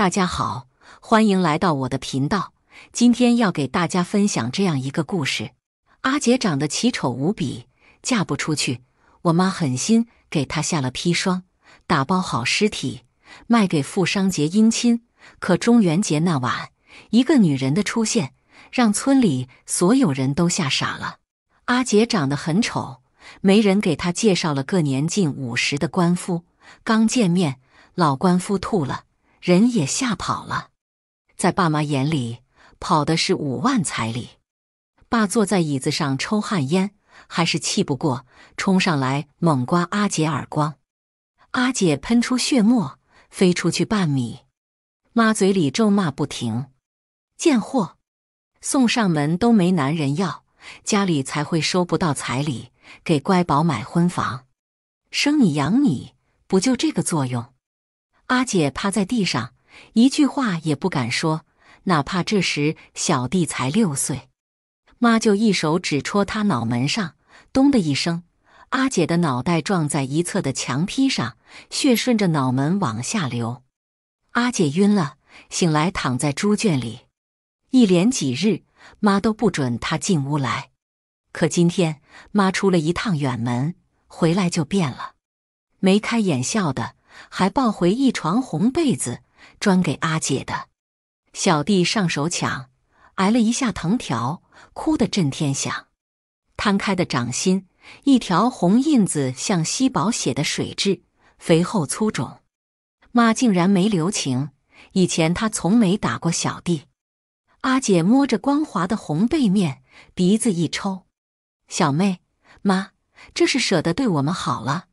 大家好，欢迎来到我的频道。今天要给大家分享这样一个故事：阿杰长得奇丑无比，嫁不出去。我妈狠心给他下了砒霜，打包好尸体，卖给富商结姻亲。可中元节那晚，一个女人的出现，让村里所有人都吓傻了。阿杰长得很丑，媒人给他介绍了个年近五十的官夫。刚见面，老官夫吐了。人也吓跑了，在爸妈眼里，跑的是五万彩礼。爸坐在椅子上抽旱烟，还是气不过，冲上来猛刮阿姐耳光。阿姐喷出血沫，飞出去半米。妈嘴里咒骂不停：“贱货，送上门都没男人要，家里才会收不到彩礼，给乖宝买婚房。生你养你不就这个作用？”阿姐趴在地上，一句话也不敢说，哪怕这时小弟才六岁，妈就一手指戳他脑门上，咚的一声，阿姐的脑袋撞在一侧的墙坯上，血顺着脑门往下流。阿姐晕了，醒来躺在猪圈里，一连几日妈都不准她进屋来，可今天妈出了一趟远门，回来就变了，眉开眼笑的。还抱回一床红被子，专给阿姐的。小弟上手抢，挨了一下藤条，哭得震天响。摊开的掌心，一条红印子，像吸饱血的水蛭，肥厚粗肿。妈竟然没留情，以前她从没打过小弟。阿姐摸着光滑的红被面，鼻子一抽：“小妹，妈这是舍得对我们好了。”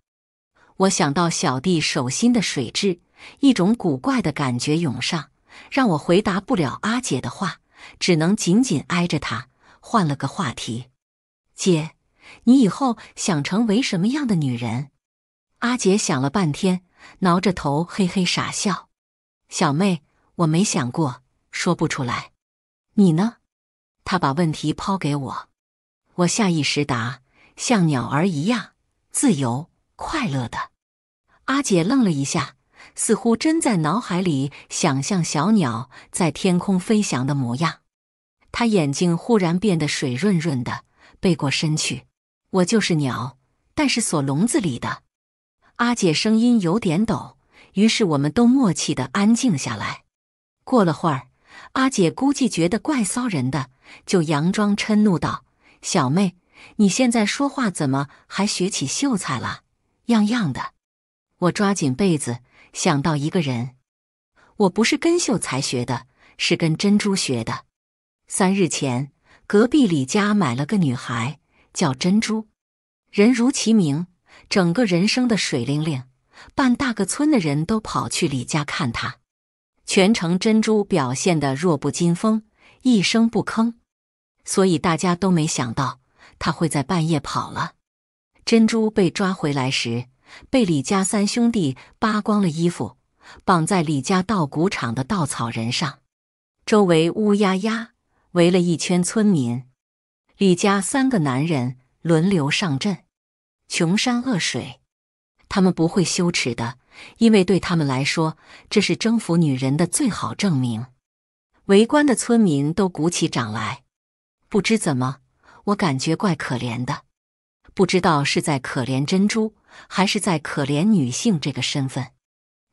我想到小弟手心的水蛭，一种古怪的感觉涌上，让我回答不了阿姐的话，只能紧紧挨着她，换了个话题：“姐，你以后想成为什么样的女人？”阿姐想了半天，挠着头，嘿嘿傻笑：“小妹，我没想过，说不出来。你呢？”她把问题抛给我，我下意识答：“像鸟儿一样，自由。”快乐的阿姐愣了一下，似乎真在脑海里想象小鸟在天空飞翔的模样。她眼睛忽然变得水润润的，背过身去。我就是鸟，但是锁笼子里的阿姐声音有点抖。于是我们都默契的安静下来。过了会儿，阿姐估计觉得怪骚人的，就佯装嗔怒道：“小妹，你现在说话怎么还学起秀才了？”样样的，我抓紧被子，想到一个人，我不是跟秀才学的，是跟珍珠学的。三日前，隔壁李家买了个女孩，叫珍珠，人如其名，整个人生的水灵灵，半大个村的人都跑去李家看她。全程珍珠表现的弱不禁风，一声不吭，所以大家都没想到她会在半夜跑了。珍珠被抓回来时，被李家三兄弟扒光了衣服，绑在李家稻谷场的稻草人上。周围乌压压围了一圈村民。李家三个男人轮流上阵，穷山恶水，他们不会羞耻的，因为对他们来说，这是征服女人的最好证明。围观的村民都鼓起掌来。不知怎么，我感觉怪可怜的。不知道是在可怜珍珠，还是在可怜女性这个身份，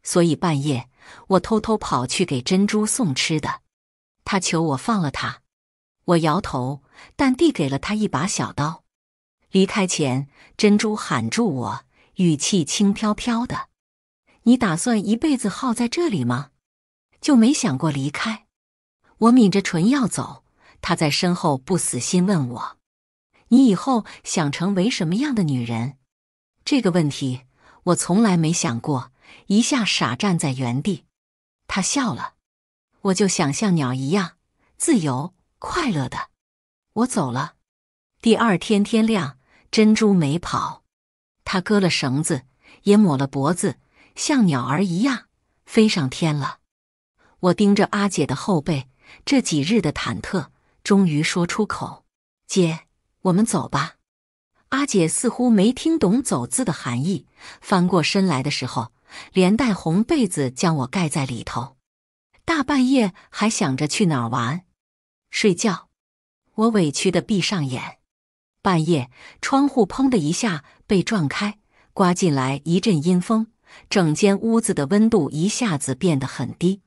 所以半夜我偷偷跑去给珍珠送吃的。他求我放了他，我摇头，但递给了他一把小刀。离开前，珍珠喊住我，语气轻飘飘的：“你打算一辈子耗在这里吗？就没想过离开？”我抿着唇要走，他在身后不死心问我。你以后想成为什么样的女人？这个问题我从来没想过。一下傻站在原地，他笑了。我就想像鸟一样自由快乐的。我走了。第二天天亮，珍珠没跑，他割了绳子，也抹了脖子，像鸟儿一样飞上天了。我盯着阿姐的后背，这几日的忐忑终于说出口，姐。我们走吧，阿姐似乎没听懂“走”字的含义。翻过身来的时候，连带红被子将我盖在里头。大半夜还想着去哪儿玩？睡觉？我委屈的闭上眼。半夜，窗户砰的一下被撞开，刮进来一阵阴风，整间屋子的温度一下子变得很低。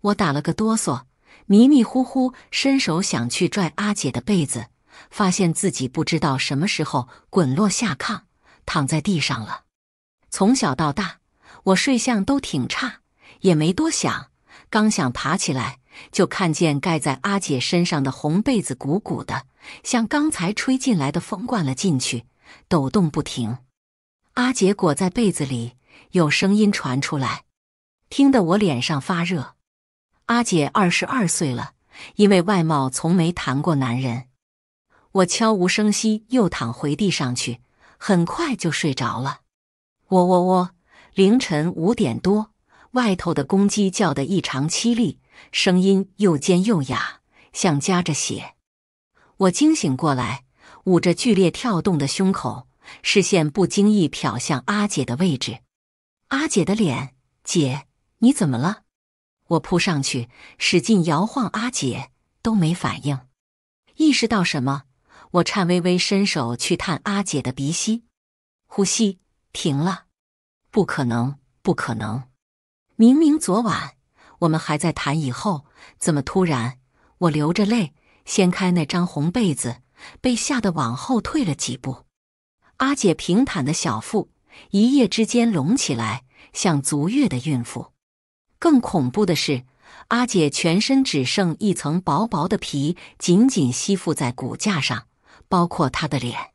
我打了个哆嗦，迷迷糊糊伸手想去拽阿姐的被子。发现自己不知道什么时候滚落下炕，躺在地上了。从小到大，我睡相都挺差，也没多想。刚想爬起来，就看见盖在阿姐身上的红被子鼓鼓的，像刚才吹进来的风灌了进去，抖动不停。阿姐裹在被子里，有声音传出来，听得我脸上发热。阿姐二十二岁了，因为外貌从没谈过男人。我悄无声息又躺回地上去，很快就睡着了。喔喔喔！凌晨五点多，外头的公鸡叫得异常凄厉，声音又尖又哑，像夹着血。我惊醒过来，捂着剧烈跳动的胸口，视线不经意瞟向阿姐的位置。阿姐的脸，姐，你怎么了？我扑上去，使劲摇晃阿姐，都没反应。意识到什么？我颤巍巍伸手去探阿姐的鼻息，呼吸停了，不可能，不可能！明明昨晚我们还在谈以后，怎么突然我流着泪掀开那张红被子，被吓得往后退了几步。阿姐平坦的小腹一夜之间隆起来，像足月的孕妇。更恐怖的是，阿姐全身只剩一层薄薄的皮，紧紧吸附在骨架上。包括他的脸，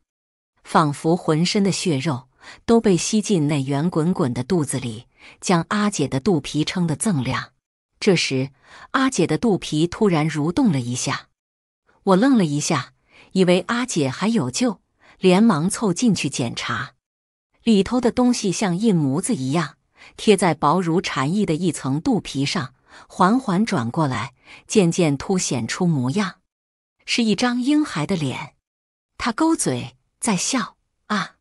仿佛浑身的血肉都被吸进那圆滚滚的肚子里，将阿姐的肚皮撑得锃亮。这时，阿姐的肚皮突然蠕动了一下，我愣了一下，以为阿姐还有救，连忙凑进去检查。里头的东西像印模子一样，贴在薄如蝉翼的一层肚皮上，缓缓转过来，渐渐凸显出模样，是一张婴孩的脸。他勾嘴在笑啊！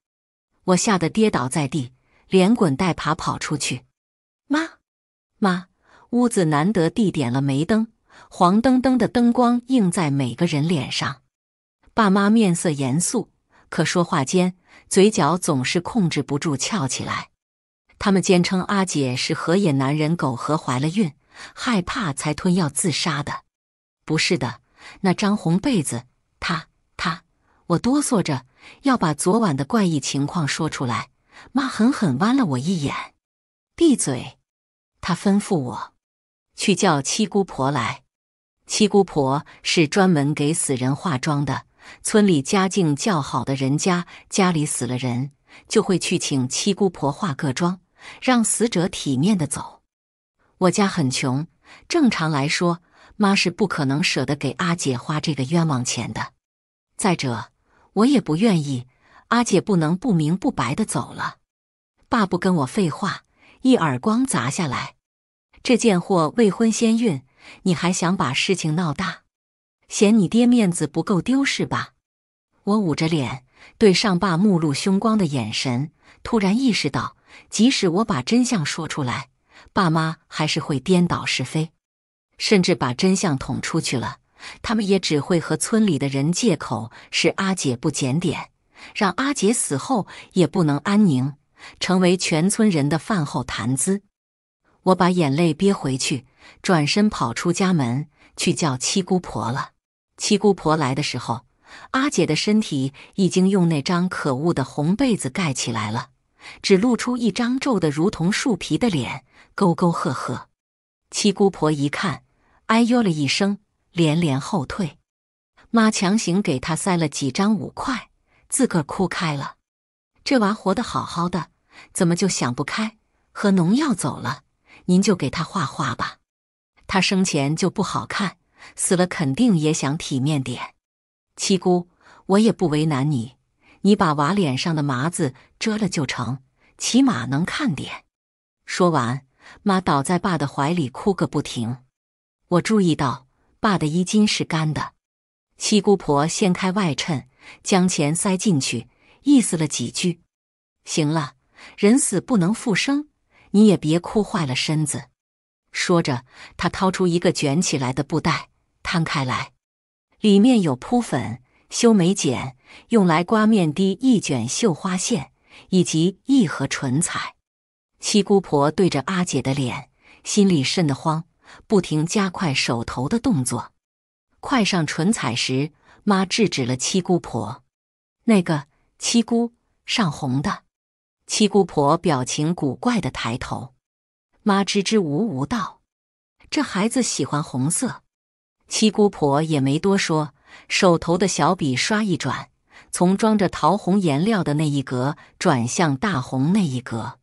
我吓得跌倒在地，连滚带爬跑出去。妈妈，屋子难得地点了煤灯，黄澄澄的灯光映在每个人脸上。爸妈面色严肃，可说话间嘴角总是控制不住翘起来。他们坚称阿姐是河野男人苟合怀了孕，害怕才吞药自杀的。不是的，那张红被子，他他。我哆嗦着要把昨晚的怪异情况说出来，妈狠狠剜了我一眼：“闭嘴！”她吩咐我去叫七姑婆来。七姑婆是专门给死人化妆的。村里家境较好的人家，家里死了人就会去请七姑婆化个妆，让死者体面的走。我家很穷，正常来说，妈是不可能舍得给阿姐花这个冤枉钱的。再者。我也不愿意，阿姐不能不明不白的走了。爸不跟我废话，一耳光砸下来。这贱货未婚先孕，你还想把事情闹大？嫌你爹面子不够丢是吧？我捂着脸，对上爸目露凶光的眼神，突然意识到，即使我把真相说出来，爸妈还是会颠倒是非，甚至把真相捅出去了。他们也只会和村里的人借口是阿姐不检点，让阿姐死后也不能安宁，成为全村人的饭后谈资。我把眼泪憋回去，转身跑出家门去叫七姑婆了。七姑婆来的时候，阿姐的身体已经用那张可恶的红被子盖起来了，只露出一张皱得如同树皮的脸，沟沟壑壑。七姑婆一看，哎呦了一声。连连后退，妈强行给他塞了几张五块，自个儿哭开了。这娃活得好好的，怎么就想不开，喝农药走了？您就给他画画吧，他生前就不好看，死了肯定也想体面点。七姑，我也不为难你，你把娃脸上的麻子遮了就成，起码能看点。说完，妈倒在爸的怀里哭个不停。我注意到。爸的衣襟是干的，七姑婆掀开外衬，将钱塞进去，意思了几句。行了，人死不能复生，你也别哭坏了身子。说着，她掏出一个卷起来的布袋，摊开来，里面有铺粉、修眉剪，用来刮面的，一卷绣花线，以及一盒唇彩。七姑婆对着阿姐的脸，心里慎得慌。不停加快手头的动作，快上唇彩时，妈制止了七姑婆。那个七姑上红的，七姑婆表情古怪的抬头。妈支支吾吾道：“这孩子喜欢红色。”七姑婆也没多说，手头的小笔刷一转，从装着桃红颜料的那一格转向大红那一格。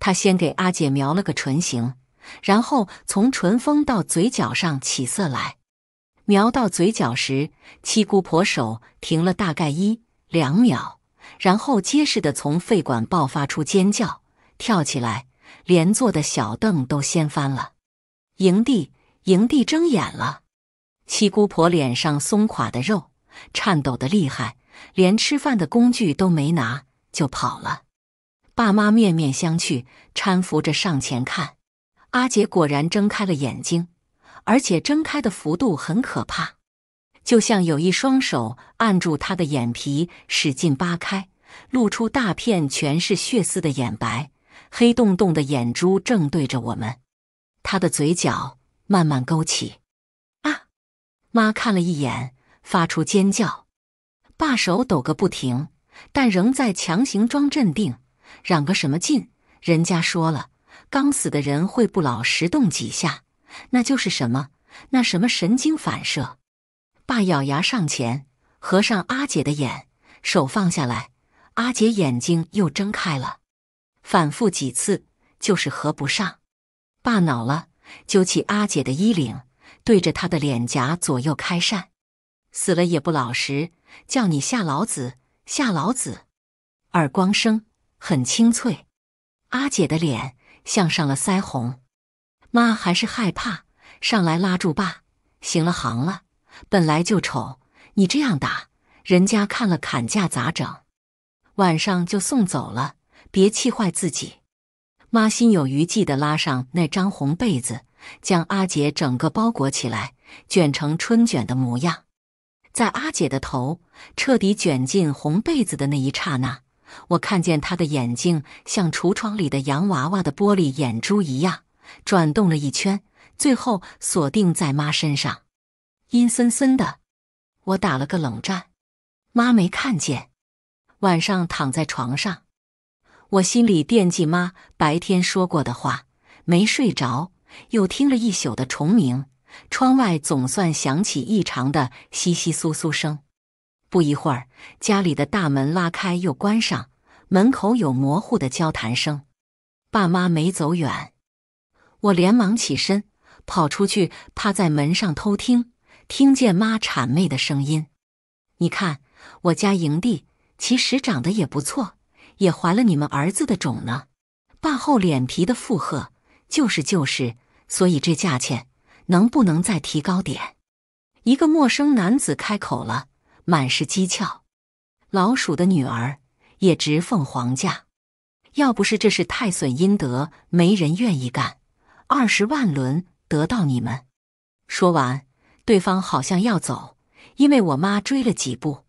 她先给阿姐描了个唇形。然后从唇峰到嘴角上起色来，描到嘴角时，七姑婆手停了大概一两秒，然后结实的从肺管爆发出尖叫，跳起来，连坐的小凳都掀翻了。营地，营地睁眼了。七姑婆脸上松垮的肉颤抖的厉害，连吃饭的工具都没拿就跑了。爸妈面面相觑，搀扶着上前看。阿杰果然睁开了眼睛，而且睁开的幅度很可怕，就像有一双手按住他的眼皮，使劲扒开，露出大片全是血丝的眼白，黑洞洞的眼珠正对着我们。他的嘴角慢慢勾起，啊！妈看了一眼，发出尖叫。爸手抖个不停，但仍在强行装镇定，嚷个什么劲？人家说了。刚死的人会不老实动几下，那就是什么？那什么神经反射？爸咬牙上前合上阿姐的眼，手放下来，阿姐眼睛又睁开了。反复几次就是合不上，爸恼了，揪起阿姐的衣领，对着她的脸颊左右开扇。死了也不老实，叫你夏老子！夏老子！耳光声很清脆，阿姐的脸。像上了腮红，妈还是害怕，上来拉住爸：“行了行了，本来就丑，你这样打，人家看了砍价咋整？”晚上就送走了，别气坏自己。妈心有余悸的拉上那张红被子，将阿姐整个包裹起来，卷成春卷的模样。在阿姐的头彻底卷进红被子的那一刹那。我看见他的眼睛像橱窗里的洋娃娃的玻璃眼珠一样转动了一圈，最后锁定在妈身上，阴森森的。我打了个冷战。妈没看见。晚上躺在床上，我心里惦记妈白天说过的话，没睡着，又听了一宿的虫鸣。窗外总算响起异常的窸窸窣窣声。不一会儿，家里的大门拉开又关上，门口有模糊的交谈声。爸妈没走远，我连忙起身跑出去，趴在门上偷听，听见妈谄媚的声音：“你看，我家莹弟其实长得也不错，也怀了你们儿子的种呢。”爸厚脸皮的附和：“就是就是，所以这价钱能不能再提高点？”一个陌生男子开口了。满是讥诮，老鼠的女儿也直奉皇家，要不是这事太损阴德，没人愿意干。二十万轮得到你们。说完，对方好像要走，因为我妈追了几步。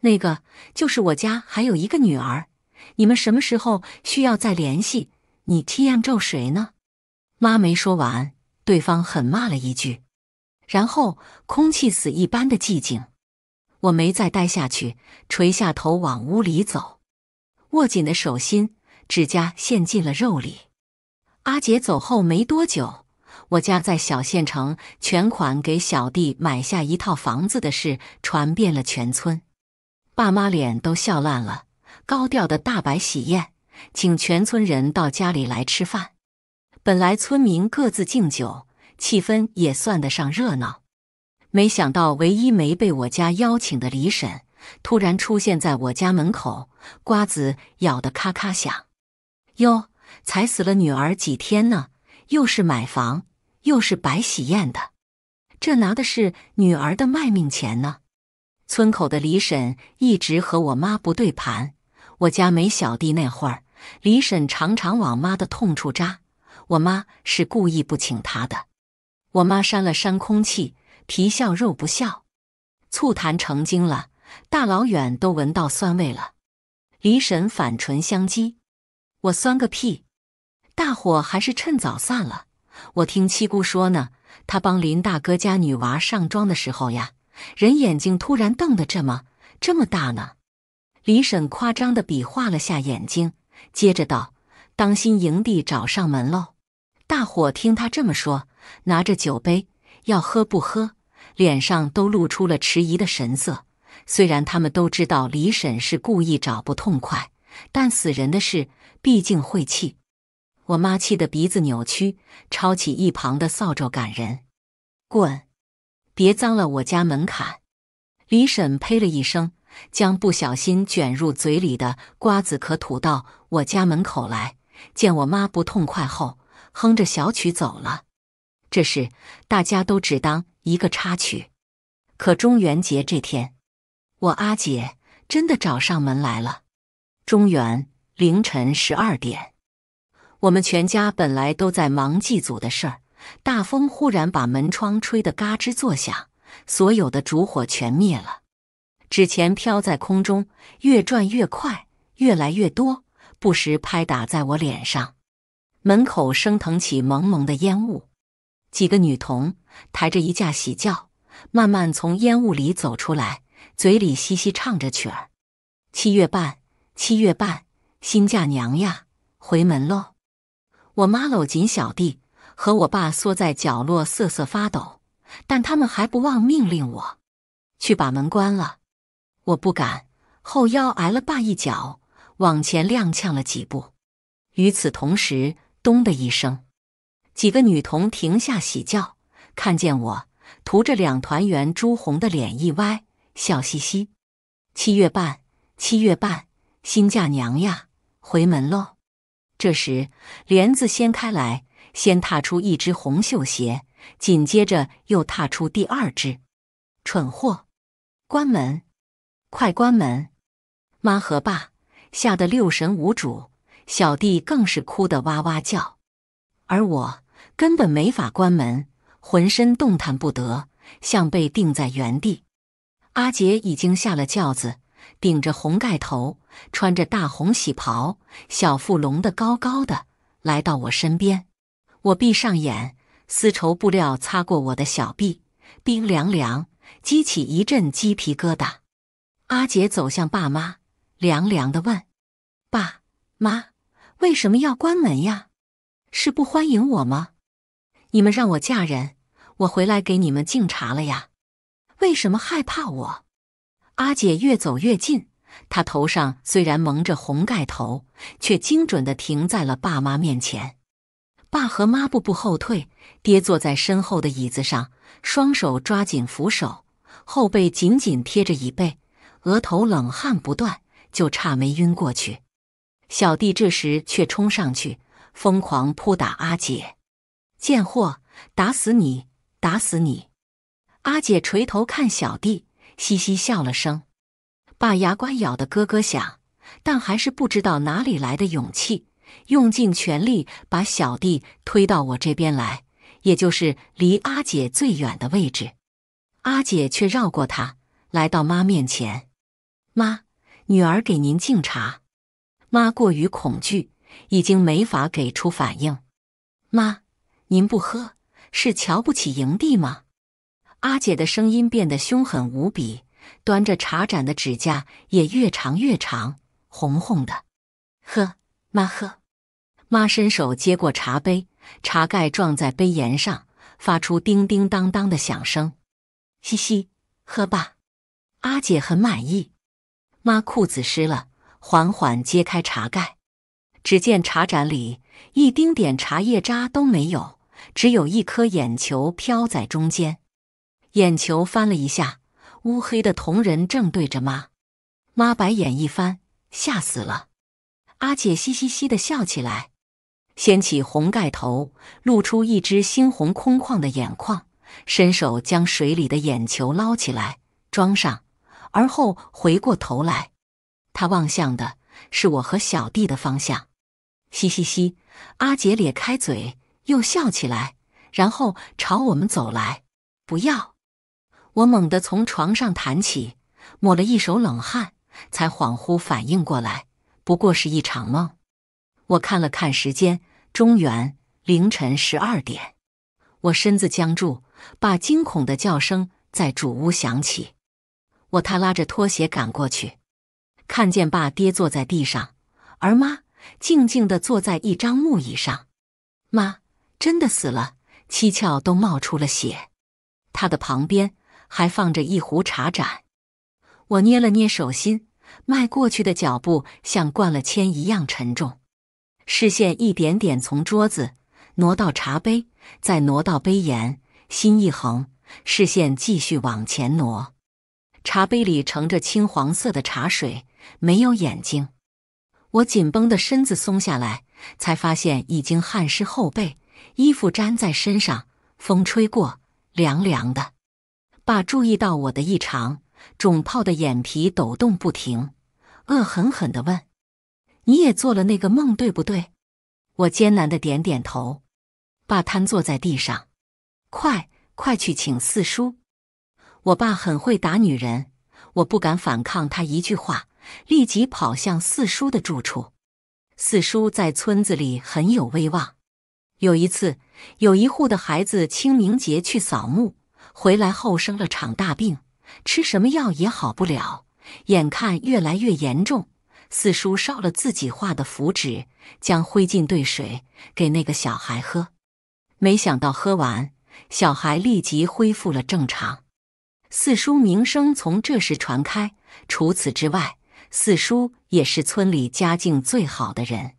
那个就是我家还有一个女儿。你们什么时候需要再联系？你 TM 咒谁呢？妈没说完，对方狠骂了一句，然后空气死一般的寂静。我没再待下去，垂下头往屋里走，握紧的手心指甲陷进了肉里。阿杰走后没多久，我家在小县城全款给小弟买下一套房子的事传遍了全村，爸妈脸都笑烂了，高调的大摆喜宴，请全村人到家里来吃饭。本来村民各自敬酒，气氛也算得上热闹。没想到，唯一没被我家邀请的李婶，突然出现在我家门口，瓜子咬得咔咔响。哟，才死了女儿几天呢，又是买房，又是摆喜宴的，这拿的是女儿的卖命钱呢。村口的李婶一直和我妈不对盘，我家没小弟那会儿，李婶常常往妈的痛处扎，我妈是故意不请她的。我妈扇了扇空气。皮笑肉不笑，醋坛成精了，大老远都闻到酸味了。李婶反唇相讥：“我酸个屁！”大伙还是趁早散了。我听七姑说呢，她帮林大哥家女娃上妆的时候呀，人眼睛突然瞪得这么这么大呢。李婶夸张的比划了下眼睛，接着道：“当心营地找上门喽！”大伙听他这么说，拿着酒杯，要喝不喝？脸上都露出了迟疑的神色。虽然他们都知道李婶是故意找不痛快，但死人的事毕竟晦气。我妈气得鼻子扭曲，抄起一旁的扫帚赶人：“滚！别脏了我家门槛！”李婶呸了一声，将不小心卷入嘴里的瓜子壳吐到我家门口来。见我妈不痛快后，哼着小曲走了。这事大家都只当。一个插曲，可中元节这天，我阿姐真的找上门来了。中元凌晨十二点，我们全家本来都在忙祭祖的事儿，大风忽然把门窗吹得嘎吱作响，所有的烛火全灭了，纸钱飘在空中，越转越快，越来越多，不时拍打在我脸上，门口升腾起蒙蒙的烟雾。几个女童抬着一架喜轿，慢慢从烟雾里走出来，嘴里嘻嘻唱着曲儿：“七月半，七月半，新嫁娘呀，回门喽！”我妈搂紧小弟，和我爸缩在角落瑟瑟发抖，但他们还不忘命令我：“去把门关了。”我不敢，后腰挨了爸一脚，往前踉跄了几步。与此同时，咚的一声。几个女童停下喜轿，看见我涂着两团圆朱红的脸一歪，笑嘻嘻。七月半，七月半，新嫁娘呀，回门喽！这时帘子掀开来，先踏出一只红绣鞋，紧接着又踏出第二只。蠢货，关门！快关门！妈和爸吓得六神无主，小弟更是哭得哇哇叫，而我。根本没法关门，浑身动弹不得，像被定在原地。阿杰已经下了轿子，顶着红盖头，穿着大红喜袍，小腹隆得高高的，来到我身边。我闭上眼，丝绸布料擦过我的小臂，冰凉凉，激起一阵鸡皮疙瘩。阿杰走向爸妈，凉凉的问：“爸妈，为什么要关门呀？是不欢迎我吗？”你们让我嫁人，我回来给你们敬茶了呀！为什么害怕我？阿姐越走越近，她头上虽然蒙着红盖头，却精准的停在了爸妈面前。爸和妈步步后退，爹坐在身后的椅子上，双手抓紧扶手，后背紧紧贴着椅背，额头冷汗不断，就差没晕过去。小弟这时却冲上去，疯狂扑打阿姐。贱货，打死你，打死你！阿姐垂头看小弟，嘻嘻笑了声，把牙关咬得咯咯响，但还是不知道哪里来的勇气，用尽全力把小弟推到我这边来，也就是离阿姐最远的位置。阿姐却绕过他，来到妈面前。妈，女儿给您敬茶。妈过于恐惧，已经没法给出反应。妈。您不喝是瞧不起营地吗？阿姐的声音变得凶狠无比，端着茶盏的指甲也越长越长，红红的。喝，妈喝。妈伸手接过茶杯，茶盖撞在杯沿上，发出叮叮当当的响声。嘻嘻，喝吧。阿姐很满意。妈裤子湿了，缓缓揭开茶盖，只见茶盏里一丁点茶叶渣都没有。只有一颗眼球飘在中间，眼球翻了一下，乌黑的瞳仁正对着妈。妈白眼一翻，吓死了。阿姐嘻嘻嘻的笑起来，掀起红盖头，露出一只猩红空旷的眼眶，伸手将水里的眼球捞起来装上，而后回过头来，她望向的是我和小弟的方向。嘻嘻嘻，阿姐咧开嘴。又笑起来，然后朝我们走来。不要！我猛地从床上弹起，抹了一手冷汗，才恍惚反应过来，不过是一场梦。我看了看时间，中原凌晨十二点。我身子僵住，爸惊恐的叫声在主屋响起。我他拉着拖鞋赶过去，看见爸跌坐在地上，而妈静静地坐在一张木椅上。妈。真的死了，七窍都冒出了血。他的旁边还放着一壶茶盏。我捏了捏手心，迈过去的脚步像灌了铅一样沉重。视线一点点从桌子挪到茶杯，再挪到杯沿，心一横，视线继续往前挪。茶杯里盛着青黄色的茶水，没有眼睛。我紧绷的身子松下来，才发现已经汗湿后背。衣服粘在身上，风吹过，凉凉的。爸注意到我的异常，肿泡的眼皮抖动不停，恶狠狠地问：“你也做了那个梦，对不对？”我艰难地点点头。爸瘫坐在地上：“快，快去请四叔！”我爸很会打女人，我不敢反抗他一句话，立即跑向四叔的住处。四叔在村子里很有威望。有一次，有一户的孩子清明节去扫墓，回来后生了场大病，吃什么药也好不了，眼看越来越严重。四叔烧了自己画的符纸，将灰烬兑水给那个小孩喝，没想到喝完，小孩立即恢复了正常。四叔名声从这时传开。除此之外，四叔也是村里家境最好的人。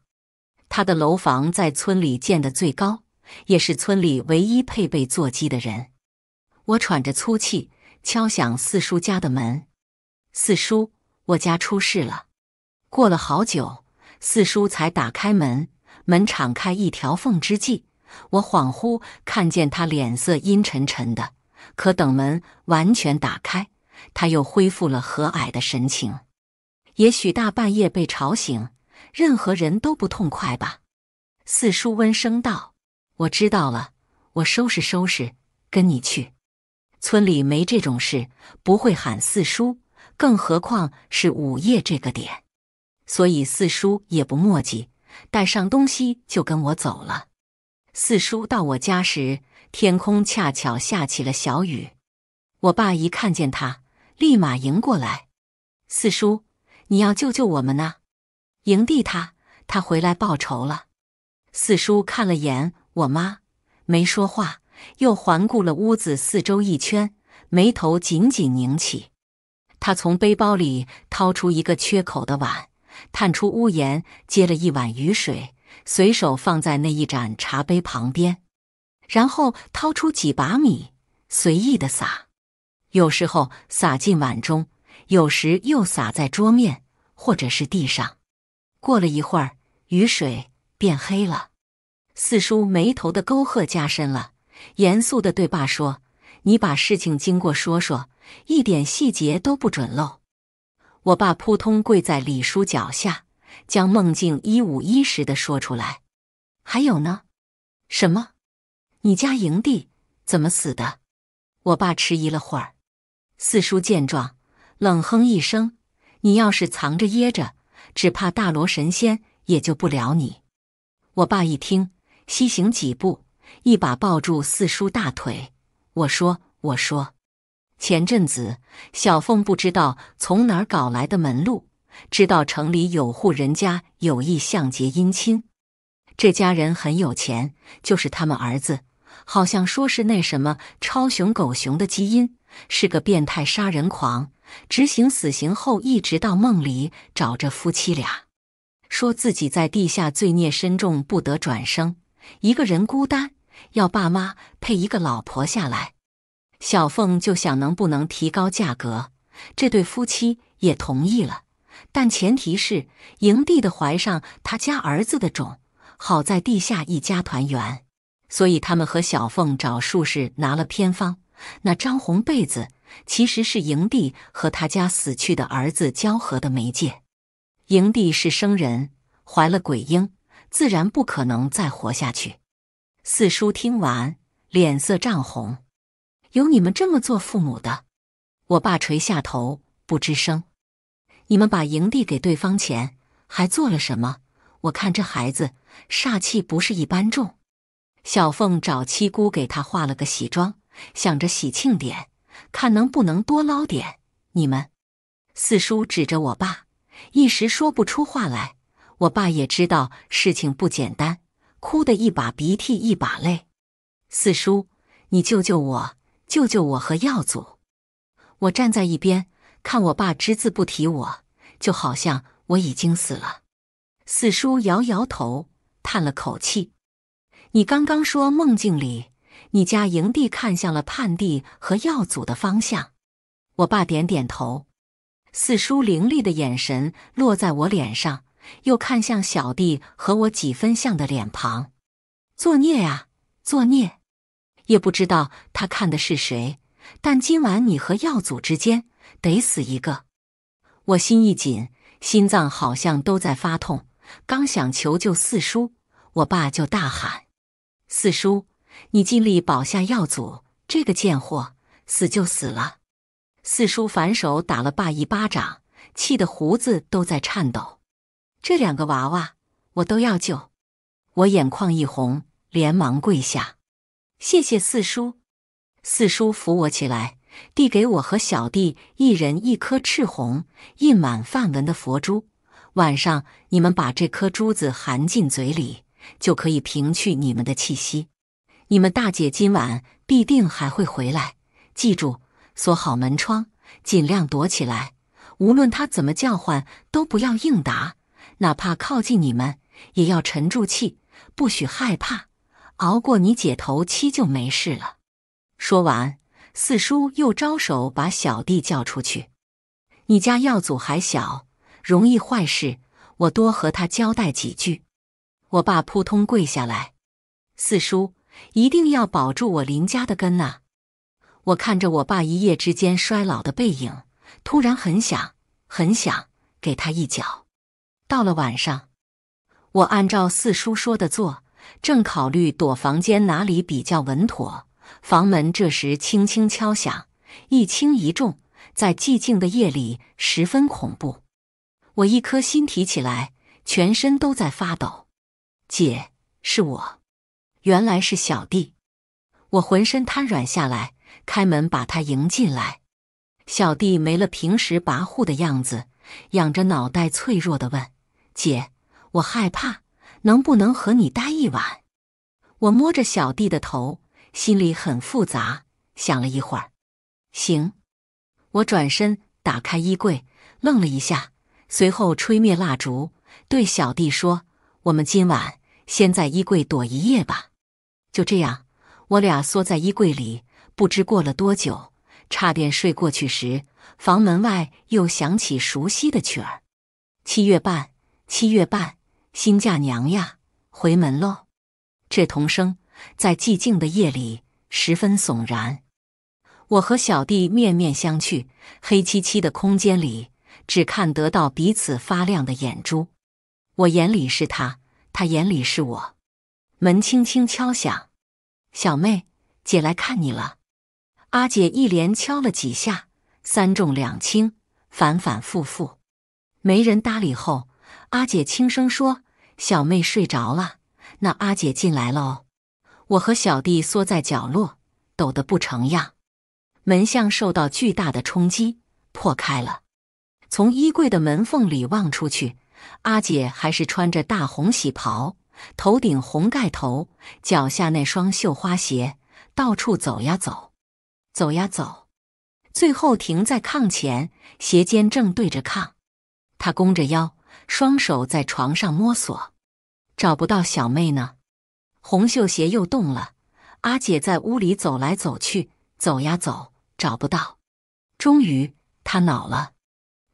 他的楼房在村里建的最高，也是村里唯一配备座机的人。我喘着粗气，敲响四叔家的门：“四叔，我家出事了。”过了好久，四叔才打开门，门敞开一条缝之际，我恍惚看见他脸色阴沉沉的。可等门完全打开，他又恢复了和蔼的神情。也许大半夜被吵醒。任何人都不痛快吧？四叔温声道：“我知道了，我收拾收拾，跟你去。村里没这种事，不会喊四叔，更何况是午夜这个点。”所以四叔也不墨迹，带上东西就跟我走了。四叔到我家时，天空恰巧下起了小雨。我爸一看见他，立马迎过来：“四叔，你要救救我们呐！”营地，他他回来报仇了。四叔看了眼我妈，没说话，又环顾了屋子四周一圈，眉头紧紧拧起。他从背包里掏出一个缺口的碗，探出屋檐接了一碗雨水，随手放在那一盏茶杯旁边，然后掏出几把米，随意的撒，有时候撒进碗中，有时又撒在桌面或者是地上。过了一会儿，雨水变黑了。四叔眉头的沟壑加深了，严肃的对爸说：“你把事情经过说说，一点细节都不准漏。”我爸扑通跪在李叔脚下，将梦境一五一十的说出来。还有呢？什么？你家营地怎么死的？我爸迟疑了会儿，四叔见状，冷哼一声：“你要是藏着掖着。”只怕大罗神仙也救不了你。我爸一听，西行几步，一把抱住四叔大腿。我说：“我说，前阵子小凤不知道从哪儿搞来的门路，知道城里有户人家有意向结姻亲。这家人很有钱，就是他们儿子，好像说是那什么超雄狗熊的基因，是个变态杀人狂。”执行死刑后，一直到梦里找着夫妻俩，说自己在地下罪孽深重，不得转生，一个人孤单，要爸妈配一个老婆下来。小凤就想能不能提高价格，这对夫妻也同意了，但前提是营地的怀上他家儿子的种，好在地下一家团圆。所以他们和小凤找术士拿了偏方。那张红被子其实是营地和他家死去的儿子交合的媒介。营地是生人怀了鬼婴，自然不可能再活下去。四叔听完，脸色涨红：“有你们这么做父母的！”我爸垂下头，不吱声。你们把营地给对方钱，还做了什么？我看这孩子煞气不是一般重。小凤找七姑给她化了个喜妆。想着喜庆点，看能不能多捞点。你们，四叔指着我爸，一时说不出话来。我爸也知道事情不简单，哭的一把鼻涕一把泪。四叔，你救救我，救救我和耀祖！我站在一边看，我爸只字不提我，就好像我已经死了。四叔摇摇头，叹了口气：“你刚刚说梦境里？”你家营地看向了叛帝和耀祖的方向，我爸点点头，四叔凌厉的眼神落在我脸上，又看向小弟和我几分像的脸庞，作孽啊，作孽！也不知道他看的是谁，但今晚你和耀祖之间得死一个。我心一紧，心脏好像都在发痛，刚想求救四叔，我爸就大喊：“四叔！”你尽力保下耀祖，这个贱货死就死了。四叔反手打了爸一巴掌，气得胡子都在颤抖。这两个娃娃我都要救。我眼眶一红，连忙跪下，谢谢四叔。四叔扶我起来，递给我和小弟一人一颗赤红印满梵文的佛珠。晚上你们把这颗珠子含进嘴里，就可以平去你们的气息。你们大姐今晚必定还会回来，记住锁好门窗，尽量躲起来。无论她怎么叫唤，都不要应答，哪怕靠近你们，也要沉住气，不许害怕。熬过你姐头七就没事了。说完，四叔又招手把小弟叫出去。你家耀祖还小，容易坏事，我多和他交代几句。我爸扑通跪下来，四叔。一定要保住我林家的根呐！我看着我爸一夜之间衰老的背影，突然很想很想给他一脚。到了晚上，我按照四叔说的做，正考虑躲房间哪里比较稳妥，房门这时轻轻敲响，一轻一重，在寂静的夜里十分恐怖。我一颗心提起来，全身都在发抖。姐，是我。原来是小弟，我浑身瘫软下来，开门把他迎进来。小弟没了平时跋扈的样子，仰着脑袋，脆弱的问：“姐，我害怕，能不能和你待一晚？”我摸着小弟的头，心里很复杂，想了一会儿，行。我转身打开衣柜，愣了一下，随后吹灭蜡烛，对小弟说：“我们今晚先在衣柜躲一夜吧。”就这样，我俩缩在衣柜里，不知过了多久，差点睡过去时，房门外又响起熟悉的曲儿：“七月半，七月半，新嫁娘呀，回门喽。”这童声在寂静的夜里十分悚然。我和小弟面面相觑，黑漆漆的空间里只看得到彼此发亮的眼珠。我眼里是他，他眼里是我。门轻轻敲响，小妹，姐来看你了。阿姐一连敲了几下，三重两轻，反反复复，没人搭理。后阿姐轻声说：“小妹睡着了。”那阿姐进来了哦。我和小弟缩在角落，抖得不成样。门像受到巨大的冲击，破开了。从衣柜的门缝里望出去，阿姐还是穿着大红喜袍。头顶红盖头，脚下那双绣花鞋，到处走呀走，走呀走，最后停在炕前，鞋尖正对着炕。他弓着腰，双手在床上摸索，找不到小妹呢。红绣鞋又动了，阿姐在屋里走来走去，走呀走，找不到。终于，她恼了，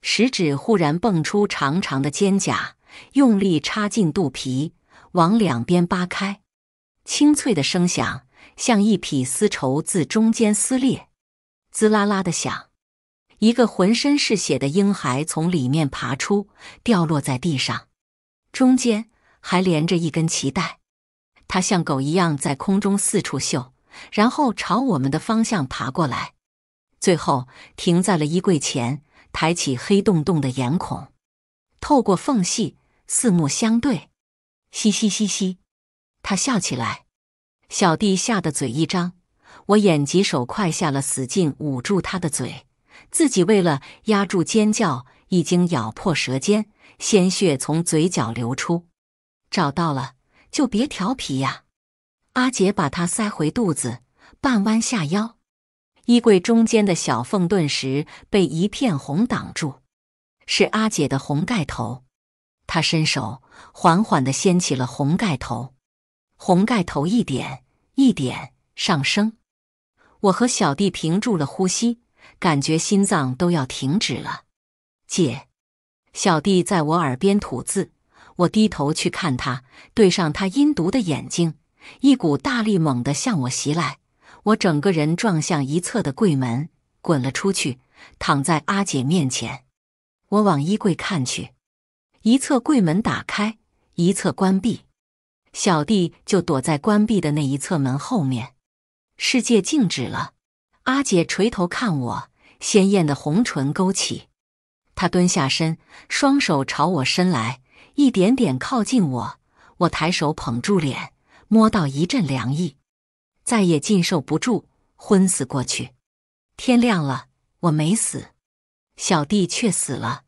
食指忽然蹦出长长的尖甲，用力插进肚皮。往两边扒开，清脆的声响像一匹丝绸自中间撕裂，滋啦啦的响。一个浑身是血的婴孩从里面爬出，掉落在地上，中间还连着一根脐带。他像狗一样在空中四处嗅，然后朝我们的方向爬过来，最后停在了衣柜前，抬起黑洞洞的眼孔，透过缝隙四目相对。嘻嘻嘻嘻，他笑起来，小弟吓得嘴一张，我眼疾手快，下了死劲捂住他的嘴，自己为了压住尖叫，已经咬破舌尖，鲜血从嘴角流出。找到了，就别调皮呀！阿姐把他塞回肚子，半弯下腰，衣柜中间的小缝顿时被一片红挡住，是阿姐的红盖头。他伸手，缓缓地掀起了红盖头，红盖头一点一点上升。我和小弟屏住了呼吸，感觉心脏都要停止了。姐，小弟在我耳边吐字，我低头去看他，对上他阴毒的眼睛，一股大力猛地向我袭来，我整个人撞向一侧的柜门，滚了出去，躺在阿姐面前。我往衣柜看去。一侧柜门打开，一侧关闭，小弟就躲在关闭的那一侧门后面。世界静止了，阿姐垂头看我，鲜艳的红唇勾起。她蹲下身，双手朝我伸来，一点点靠近我。我抬手捧住脸，摸到一阵凉意，再也禁受不住，昏死过去。天亮了，我没死，小弟却死了。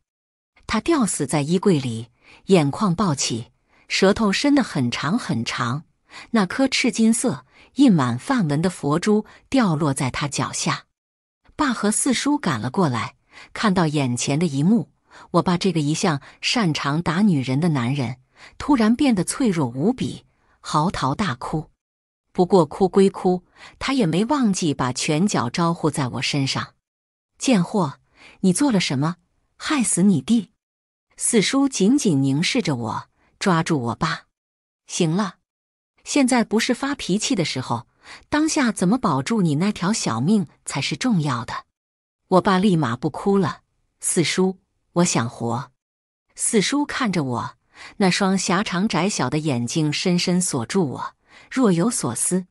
他吊死在衣柜里，眼眶暴起，舌头伸得很长很长。那颗赤金色印满梵文的佛珠掉落在他脚下。爸和四叔赶了过来，看到眼前的一幕，我爸这个一向擅长打女人的男人，突然变得脆弱无比，嚎啕大哭。不过哭归哭，他也没忘记把拳脚招呼在我身上。贱货，你做了什么？害死你弟！四叔紧紧凝视着我，抓住我爸。行了，现在不是发脾气的时候，当下怎么保住你那条小命才是重要的。我爸立马不哭了。四叔，我想活。四叔看着我，那双狭长窄小的眼睛深深锁住我，若有所思。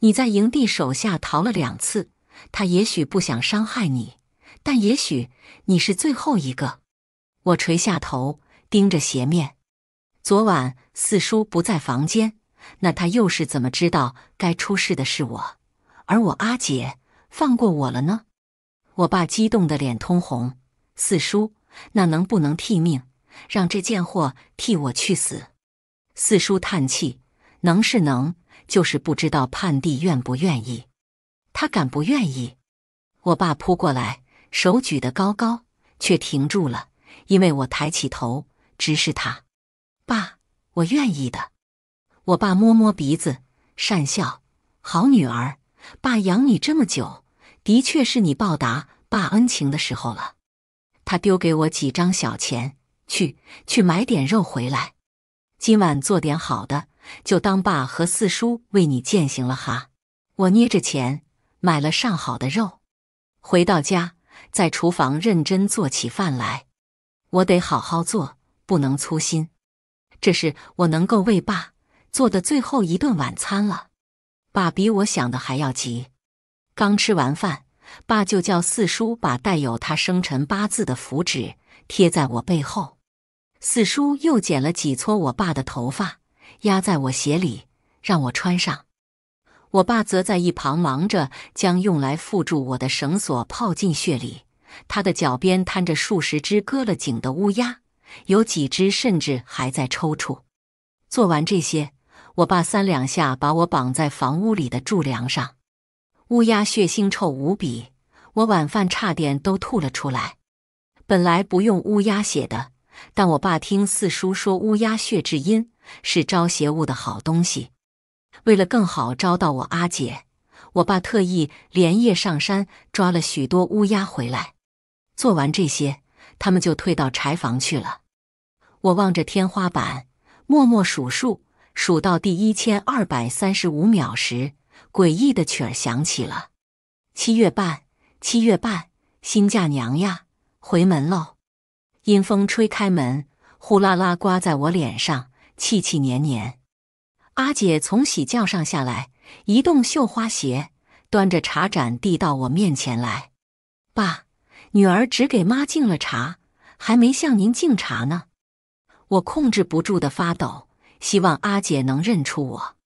你在营地手下逃了两次，他也许不想伤害你，但也许你是最后一个。我垂下头，盯着鞋面。昨晚四叔不在房间，那他又是怎么知道该出事的是我，而我阿姐放过我了呢？我爸激动的脸通红。四叔，那能不能替命，让这贱货替我去死？四叔叹气：“能是能，就是不知道判弟愿不愿意。他敢不愿意？”我爸扑过来，手举得高高，却停住了。因为我抬起头直视他，爸，我愿意的。我爸摸摸鼻子，讪笑：“好女儿，爸养你这么久，的确是你报答爸恩情的时候了。”他丢给我几张小钱，去去买点肉回来，今晚做点好的，就当爸和四叔为你践行了哈。我捏着钱，买了上好的肉，回到家，在厨房认真做起饭来。我得好好做，不能粗心。这是我能够为爸做的最后一顿晚餐了。爸比我想的还要急。刚吃完饭，爸就叫四叔把带有他生辰八字的符纸贴在我背后。四叔又剪了几撮我爸的头发，压在我鞋里，让我穿上。我爸则在一旁忙着将用来缚住我的绳索泡进血里。他的脚边摊着数十只割了颈的乌鸦，有几只甚至还在抽搐。做完这些，我爸三两下把我绑在房屋里的柱梁上。乌鸦血腥臭无比，我晚饭差点都吐了出来。本来不用乌鸦血的，但我爸听四叔说乌鸦血质阴，是招邪物的好东西。为了更好招到我阿姐，我爸特意连夜上山抓了许多乌鸦回来。做完这些，他们就退到柴房去了。我望着天花板，默默数数，数到第一千二百三十五秒时，诡异的曲儿响起了：“七月半，七月半，新嫁娘呀，回门喽！”阴风吹开门，呼啦啦刮在我脸上，气气黏黏。阿姐从喜轿上下来，一动绣花鞋，端着茶盏递到我面前来：“爸。”女儿只给妈敬了茶，还没向您敬茶呢。我控制不住的发抖，希望阿姐能认出我。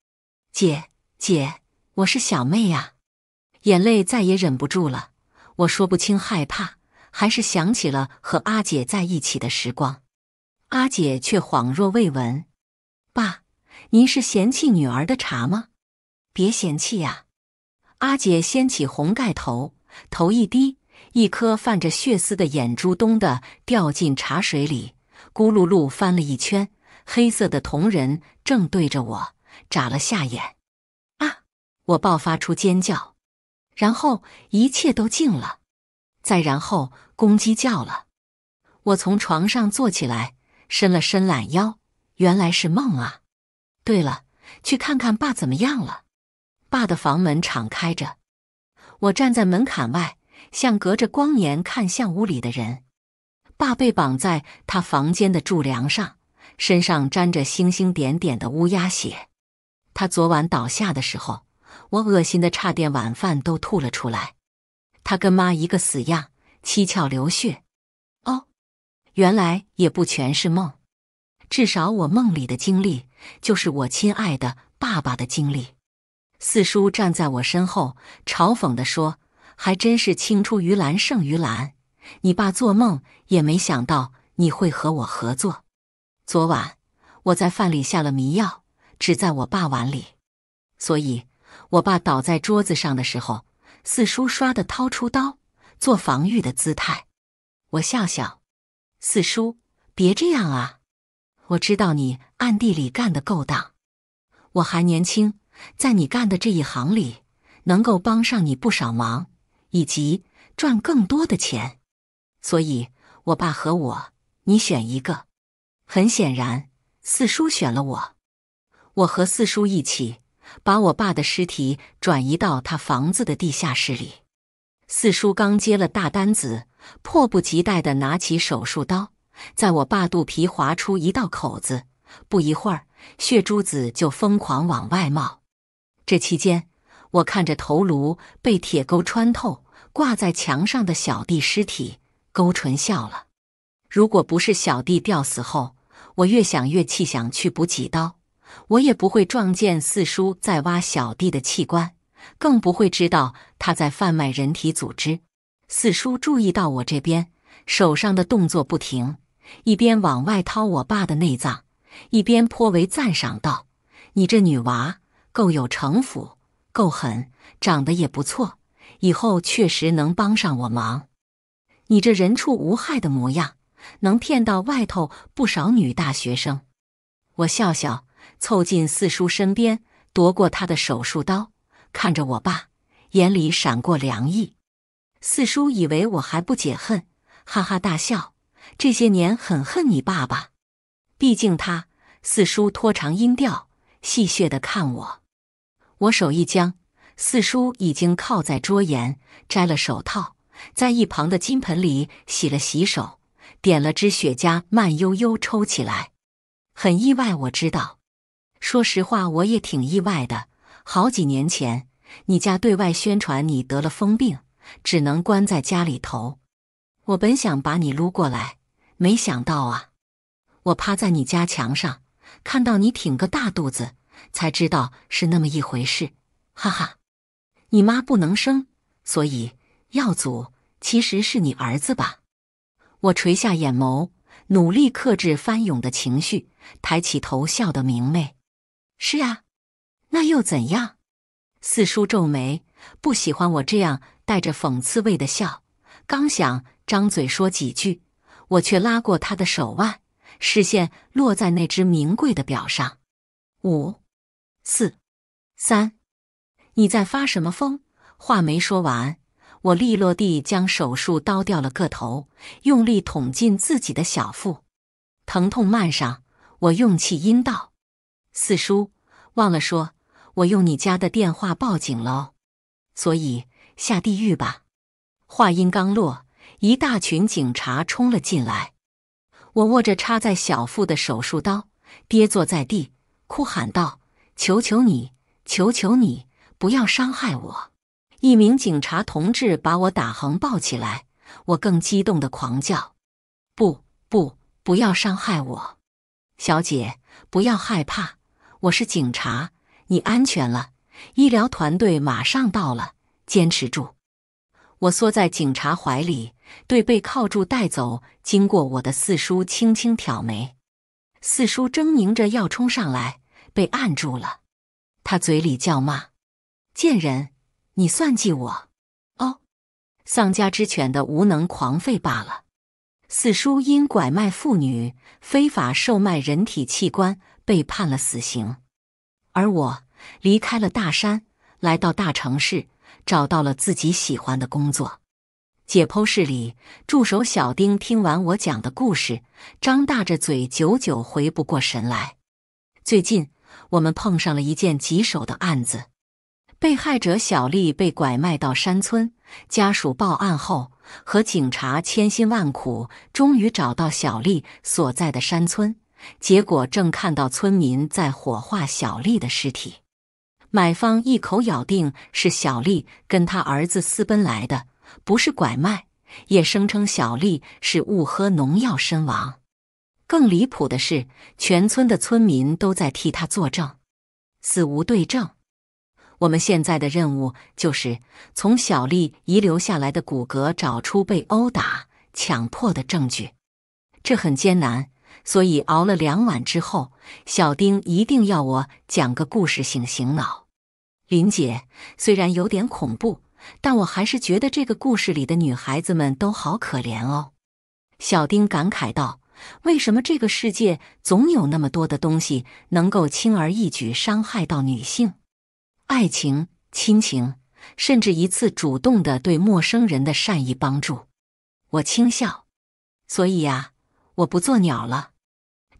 姐姐，我是小妹呀！眼泪再也忍不住了。我说不清害怕，还是想起了和阿姐在一起的时光。阿姐却恍若未闻。爸，您是嫌弃女儿的茶吗？别嫌弃呀。阿姐掀起红盖头，头一低。一颗泛着血丝的眼珠咚的掉进茶水里，咕噜噜翻了一圈，黑色的瞳仁正对着我眨了下眼。啊！我爆发出尖叫，然后一切都静了。再然后，公鸡叫了。我从床上坐起来，伸了伸懒腰，原来是梦啊。对了，去看看爸怎么样了。爸的房门敞开着，我站在门槛外。像隔着光年看向屋里的人，爸被绑在他房间的柱梁上，身上沾着星星点点的乌鸦血。他昨晚倒下的时候，我恶心的差点晚饭都吐了出来。他跟妈一个死样，七窍流血。哦，原来也不全是梦，至少我梦里的经历就是我亲爱的爸爸的经历。四叔站在我身后，嘲讽地说。还真是青出于蓝胜于蓝，你爸做梦也没想到你会和我合作。昨晚我在饭里下了迷药，只在我爸碗里，所以我爸倒在桌子上的时候，四叔唰的掏出刀做防御的姿态。我笑笑：“四叔，别这样啊，我知道你暗地里干的勾当。我还年轻，在你干的这一行里，能够帮上你不少忙。”以及赚更多的钱，所以我爸和我，你选一个。很显然，四叔选了我。我和四叔一起把我爸的尸体转移到他房子的地下室里。四叔刚接了大单子，迫不及待的拿起手术刀，在我爸肚皮划出一道口子，不一会儿，血珠子就疯狂往外冒。这期间，我看着头颅被铁钩穿透、挂在墙上的小弟尸体，勾唇笑了。如果不是小弟吊死后，我越想越气，想去补几刀，我也不会撞见四叔在挖小弟的器官，更不会知道他在贩卖人体组织。四叔注意到我这边，手上的动作不停，一边往外掏我爸的内脏，一边颇为赞赏道：“你这女娃够有城府。”够狠，长得也不错，以后确实能帮上我忙。你这人畜无害的模样，能骗到外头不少女大学生。我笑笑，凑近四叔身边，夺过他的手术刀，看着我爸，眼里闪过凉意。四叔以为我还不解恨，哈哈大笑。这些年很恨你爸爸，毕竟他……四叔拖长音调，戏谑的看我。我手一僵，四叔已经靠在桌沿，摘了手套，在一旁的金盆里洗了洗手，点了支雪茄，慢悠悠抽起来。很意外，我知道。说实话，我也挺意外的。好几年前，你家对外宣传你得了疯病，只能关在家里头。我本想把你撸过来，没想到啊，我趴在你家墙上，看到你挺个大肚子。才知道是那么一回事，哈哈，你妈不能生，所以耀祖其实是你儿子吧？我垂下眼眸，努力克制翻涌的情绪，抬起头笑得明媚。是啊，那又怎样？四叔皱眉，不喜欢我这样带着讽刺味的笑。刚想张嘴说几句，我却拉过他的手腕，视线落在那只名贵的表上。五。四，三，你在发什么疯？话没说完，我利落地将手术刀掉了个头，用力捅进自己的小腹，疼痛漫上。我用气阴道，四叔忘了说，我用你家的电话报警喽。所以下地狱吧！话音刚落，一大群警察冲了进来。我握着插在小腹的手术刀，跌坐在地，哭喊道。求求你，求求你，不要伤害我！一名警察同志把我打横抱起来，我更激动的狂叫：“不不，不要伤害我！小姐，不要害怕，我是警察，你安全了。医疗团队马上到了，坚持住！”我缩在警察怀里，对被铐住带走经过我的四叔轻轻挑眉，四叔狰狞着要冲上来。被按住了，他嘴里叫骂：“贱人，你算计我！哦，丧家之犬的无能狂吠罢了。”四叔因拐卖妇女、非法售卖人体器官被判了死刑，而我离开了大山，来到大城市，找到了自己喜欢的工作。解剖室里，助手小丁听完我讲的故事，张大着嘴，久久回不过神来。最近。我们碰上了一件棘手的案子，被害者小丽被拐卖到山村，家属报案后，和警察千辛万苦，终于找到小丽所在的山村，结果正看到村民在火化小丽的尸体。买方一口咬定是小丽跟他儿子私奔来的，不是拐卖，也声称小丽是误喝农药身亡。更离谱的是，全村的村民都在替他作证，死无对证。我们现在的任务就是从小丽遗留下来的骨骼找出被殴打、强迫的证据，这很艰难。所以熬了两晚之后，小丁一定要我讲个故事醒醒脑。林姐虽然有点恐怖，但我还是觉得这个故事里的女孩子们都好可怜哦。小丁感慨道。为什么这个世界总有那么多的东西能够轻而易举伤害到女性？爱情、亲情，甚至一次主动的对陌生人的善意帮助，我轻笑。所以呀，我不做鸟了，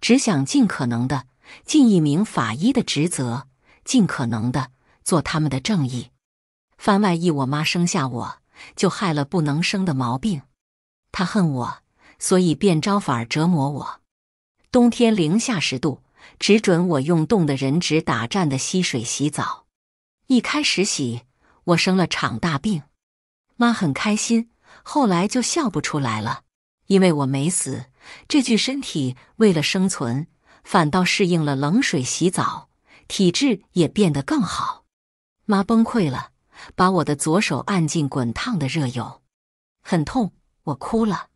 只想尽可能的尽一名法医的职责，尽可能的做他们的正义。番外一，我妈生下我就害了不能生的毛病，她恨我。所以变招法折磨我，冬天零下十度，只准我用冻得人指打颤的溪水洗澡。一开始洗，我生了场大病，妈很开心，后来就笑不出来了，因为我没死。这具身体为了生存，反倒适应了冷水洗澡，体质也变得更好。妈崩溃了，把我的左手按进滚烫的热油，很痛，我哭了。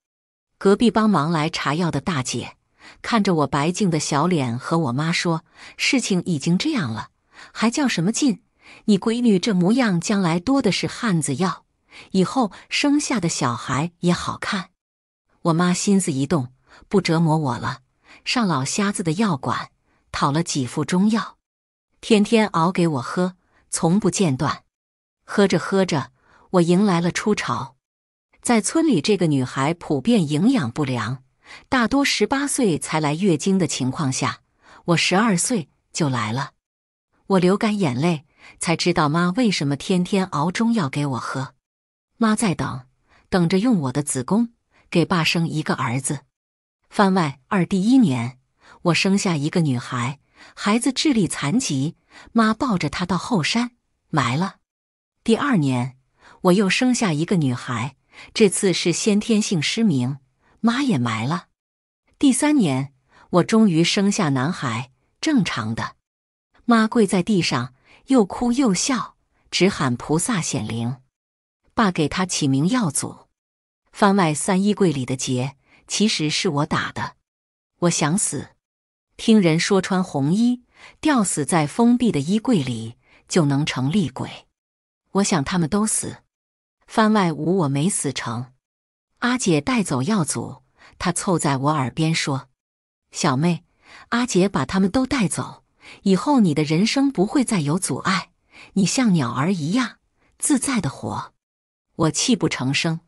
隔壁帮忙来查药的大姐看着我白净的小脸，和我妈说：“事情已经这样了，还较什么劲？你闺女这模样，将来多的是汉子药，以后生下的小孩也好看。”我妈心思一动，不折磨我了，上老瞎子的药馆讨了几副中药，天天熬给我喝，从不间断。喝着喝着，我迎来了初潮。在村里，这个女孩普遍营养不良，大多十八岁才来月经的情况下，我十二岁就来了。我流干眼泪，才知道妈为什么天天熬中药给我喝。妈在等，等着用我的子宫给爸生一个儿子。番外二第一年，我生下一个女孩，孩子智力残疾，妈抱着她到后山埋了。第二年，我又生下一个女孩。这次是先天性失明，妈也埋了。第三年，我终于生下男孩，正常的。妈跪在地上，又哭又笑，只喊菩萨显灵。爸给他起名耀祖。番外三：衣柜里的结其实是我打的。我想死。听人说，穿红衣吊死在封闭的衣柜里就能成厉鬼。我想他们都死。番外五我没死成，阿姐带走耀祖，他凑在我耳边说：“小妹，阿姐把他们都带走，以后你的人生不会再有阻碍，你像鸟儿一样自在的活。”我泣不成声。